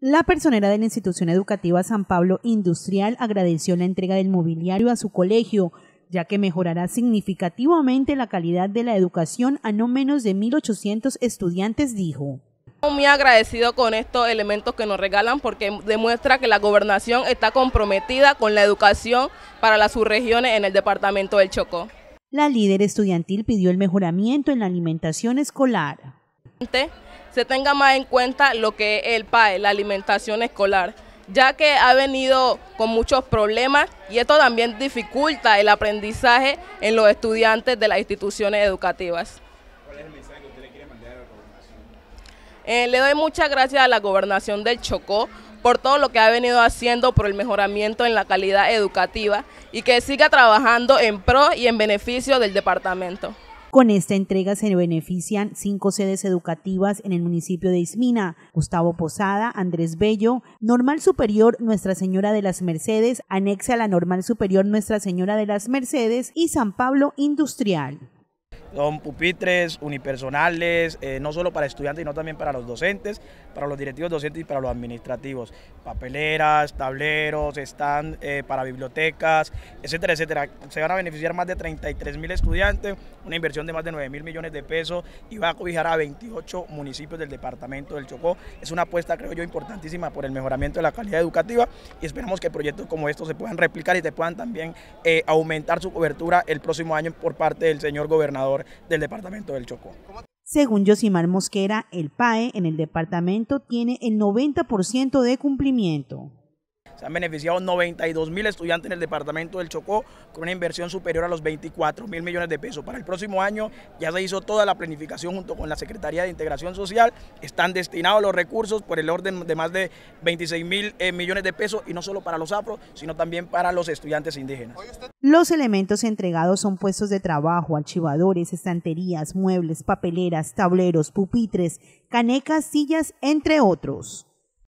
La personera de la institución educativa San Pablo Industrial agradeció la entrega del mobiliario a su colegio, ya que mejorará significativamente la calidad de la educación a no menos de 1.800 estudiantes, dijo. Muy agradecido con estos elementos que nos regalan porque demuestra que la gobernación está comprometida con la educación para las subregiones en el departamento del Chocó. La líder estudiantil pidió el mejoramiento en la alimentación escolar se tenga más en cuenta lo que es el PAE, la alimentación escolar, ya que ha venido con muchos problemas y esto también dificulta el aprendizaje en los estudiantes de las instituciones educativas. ¿Cuál es el mensaje que usted le quiere mandar a la gobernación? Eh, le doy muchas gracias a la gobernación del Chocó por todo lo que ha venido haciendo por el mejoramiento en la calidad educativa y que siga trabajando en pro y en beneficio del departamento. Con esta entrega se benefician cinco sedes educativas en el municipio de Ismina, Gustavo Posada, Andrés Bello, Normal Superior Nuestra Señora de las Mercedes, anexa a la Normal Superior Nuestra Señora de las Mercedes y San Pablo Industrial. Son pupitres unipersonales, eh, no solo para estudiantes, sino también para los docentes, para los directivos docentes y para los administrativos. Papeleras, tableros, están eh, para bibliotecas, etcétera, etcétera. Se van a beneficiar más de 33 mil estudiantes, una inversión de más de 9 mil millones de pesos y va a cobijar a 28 municipios del departamento del Chocó. Es una apuesta, creo yo, importantísima por el mejoramiento de la calidad educativa y esperamos que proyectos como estos se puedan replicar y te puedan también eh, aumentar su cobertura el próximo año por parte del señor gobernador del departamento del Chocó. Según Josimar Mosquera, el PAE en el departamento tiene el 90% de cumplimiento. Se han beneficiado 92 mil estudiantes en el departamento del Chocó con una inversión superior a los 24 mil millones de pesos. Para el próximo año ya se hizo toda la planificación junto con la Secretaría de Integración Social. Están destinados los recursos por el orden de más de 26 mil eh, millones de pesos y no solo para los afros, sino también para los estudiantes indígenas. Los elementos entregados son puestos de trabajo, archivadores, estanterías, muebles, papeleras, tableros, pupitres, canecas, sillas, entre otros.